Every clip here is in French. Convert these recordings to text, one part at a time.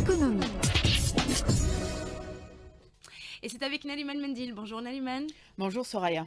Économie. Et c'est avec Naliman Mendil. Bonjour Naliman. Bonjour Soraya.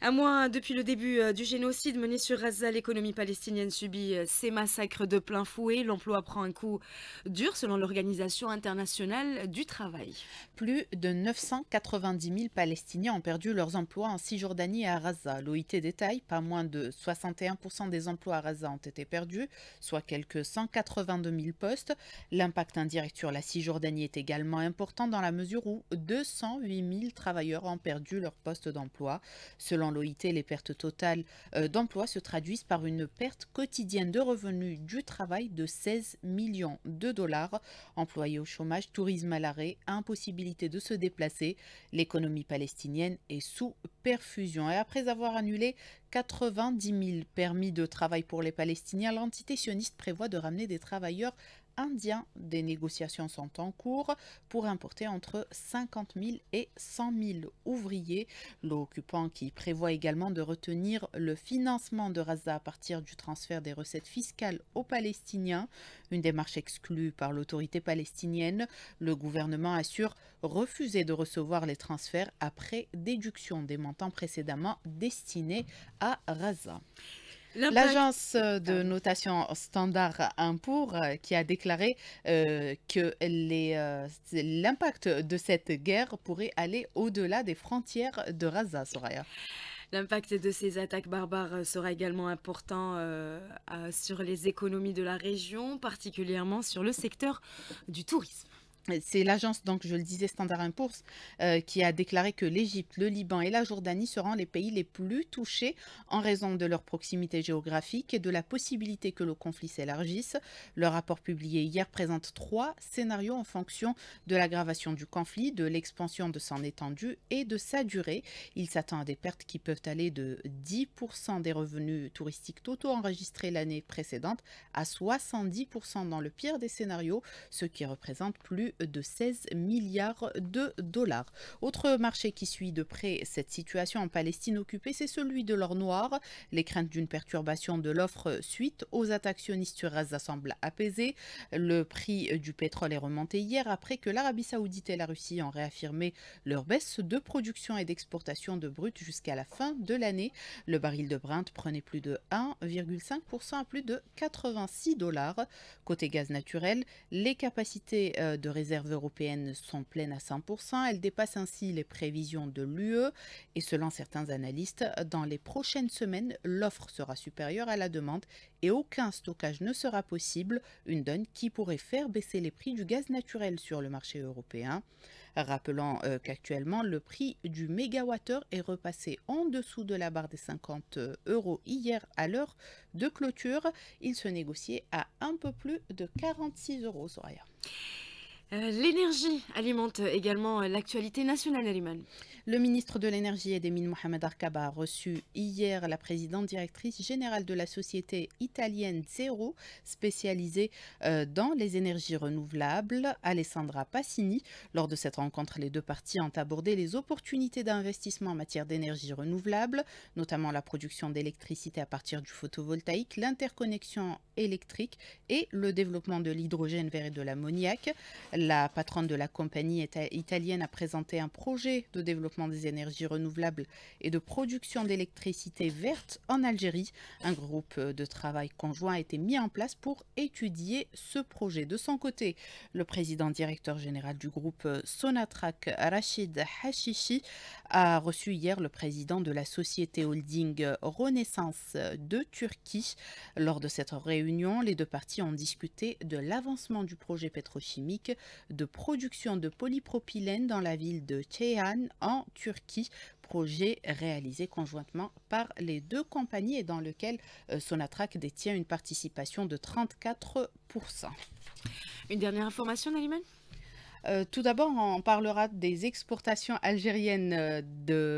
Un mois depuis le début euh, du génocide mené sur Gaza, l'économie palestinienne subit euh, ces massacres de plein fouet. L'emploi prend un coup dur selon l'Organisation internationale du travail. Plus de 990 000 Palestiniens ont perdu leurs emplois en Cisjordanie et à Gaza. L'OIT détaille pas moins de 61% des emplois à Gaza ont été perdus, soit quelques 182 000 postes. L'impact indirect sur la Cisjordanie est également important dans la mesure où 208 000 travailleurs ont perdu leur poste d'emploi. Selon dans l'OIT, les pertes totales euh, d'emplois se traduisent par une perte quotidienne de revenus du travail de 16 millions de dollars. Employés au chômage, tourisme à l'arrêt, impossibilité de se déplacer, l'économie palestinienne est sous perfusion. Et après avoir annulé 90 000 permis de travail pour les Palestiniens, l'entité sioniste prévoit de ramener des travailleurs indien. Des négociations sont en cours pour importer entre 50 000 et 100 000 ouvriers. L'occupant qui prévoit également de retenir le financement de Raza à partir du transfert des recettes fiscales aux Palestiniens, une démarche exclue par l'autorité palestinienne. Le gouvernement assure refuser de recevoir les transferts après déduction des montants précédemment destinés à Raza. L'agence de ah. notation standard Impour euh, qui a déclaré euh, que euh, l'impact de cette guerre pourrait aller au-delà des frontières de Raza, Soraya. L'impact de ces attaques barbares sera également important sur les économies de la région, particulièrement sur le secteur du tourisme c'est l'agence, donc je le disais, Standard Poor's, euh, qui a déclaré que l'Égypte, le Liban et la Jordanie seront les pays les plus touchés en raison de leur proximité géographique et de la possibilité que le conflit s'élargisse. Le rapport publié hier présente trois scénarios en fonction de l'aggravation du conflit, de l'expansion de son étendue et de sa durée. Il s'attend à des pertes qui peuvent aller de 10% des revenus touristiques totaux enregistrés l'année précédente à 70% dans le pire des scénarios, ce qui représente plus de 16 milliards de dollars. Autre marché qui suit de près cette situation en Palestine occupée, c'est celui de l'or noir. Les craintes d'une perturbation de l'offre suite aux attaques sionistes sur Gaza semblent apaisées. Le prix du pétrole est remonté hier après que l'Arabie saoudite et la Russie ont réaffirmé leur baisse de production et d'exportation de brut jusqu'à la fin de l'année. Le baril de Brent prenait plus de 1,5% à plus de 86 dollars. Côté gaz naturel, les capacités euh, de réserves européennes sont pleines à 100%. Elles dépassent ainsi les prévisions de l'UE et selon certains analystes, dans les prochaines semaines, l'offre sera supérieure à la demande et aucun stockage ne sera possible, une donne qui pourrait faire baisser les prix du gaz naturel sur le marché européen. Rappelons euh, qu'actuellement, le prix du mégawattheure est repassé en dessous de la barre des 50 euros hier à l'heure de clôture. Il se négociait à un peu plus de 46 euros, Soraya. Euh, l'énergie alimente également euh, l'actualité nationale allemande Le ministre de l'Énergie et des Mines, Mohamed Arkaba, a reçu hier la présidente directrice générale de la société italienne Zero, spécialisée euh, dans les énergies renouvelables, Alessandra Passini. Lors de cette rencontre, les deux parties ont abordé les opportunités d'investissement en matière d'énergie renouvelable, notamment la production d'électricité à partir du photovoltaïque, l'interconnexion électrique et le développement de l'hydrogène vert et de l'ammoniac. La patronne de la compagnie italienne a présenté un projet de développement des énergies renouvelables et de production d'électricité verte en Algérie. Un groupe de travail conjoint a été mis en place pour étudier ce projet. De son côté, le président directeur général du groupe Sonatrach, Rachid Hashishi, a reçu hier le président de la société holding Renaissance de Turquie. Lors de cette réunion, les deux parties ont discuté de l'avancement du projet pétrochimique de production de polypropylène dans la ville de Cheyenne en Turquie projet réalisé conjointement par les deux compagnies et dans lequel euh, Sonatrach détient une participation de 34%. Une dernière information, Naliman euh, tout d'abord, on parlera des exportations algériennes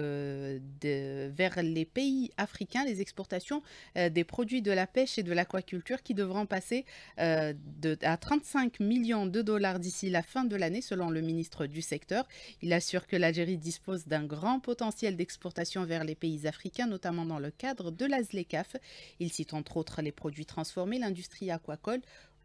euh, vers les pays africains, les exportations euh, des produits de la pêche et de l'aquaculture qui devront passer à 35 millions de dollars d'ici la fin de l'année, selon le ministre du secteur. Il assure que l'Algérie dispose d'un grand potentiel d'exportation vers les pays africains, notamment dans le cadre de l'ASLECAF. Il cite entre autres les produits transformés, l'industrie aquacole,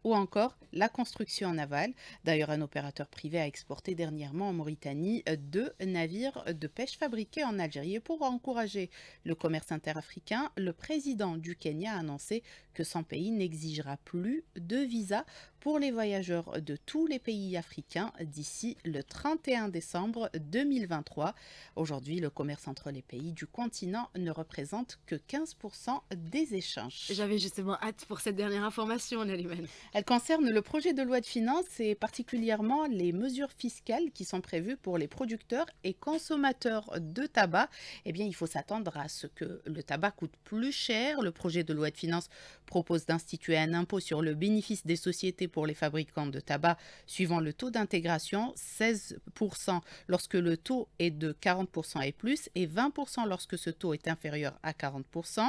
ou encore la construction en aval. D'ailleurs, un opérateur privé a exporté dernièrement en Mauritanie euh, deux navires de pêche fabriqués en Algérie. Et pour encourager le commerce interafricain, le président du Kenya a annoncé que son pays n'exigera plus de visa pour les voyageurs de tous les pays africains d'ici le 31 décembre 2023. Aujourd'hui, le commerce entre les pays du continent ne représente que 15% des échanges. J'avais justement hâte pour cette dernière information, Nalimane. Elle concerne le projet de loi de finances et particulièrement les mesures fiscales qui sont prévues pour les producteurs et consommateurs de tabac. Eh bien, il faut s'attendre à ce que le tabac coûte plus cher. Le projet de loi de finances propose d'instituer un impôt sur le bénéfice des sociétés pour les fabricants de tabac suivant le taux d'intégration, 16% lorsque le taux est de 40% et plus et 20% lorsque ce taux est inférieur à 40%.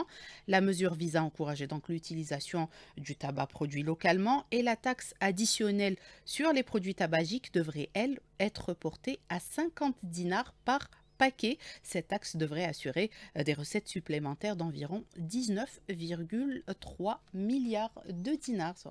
La mesure vise à encourager donc l'utilisation du tabac produit localement et la taxe additionnelle sur les produits tabagiques devrait, elle, être portée à 50 dinars par paquet. Cette taxe devrait assurer euh, des recettes supplémentaires d'environ 19,3 milliards de dinars.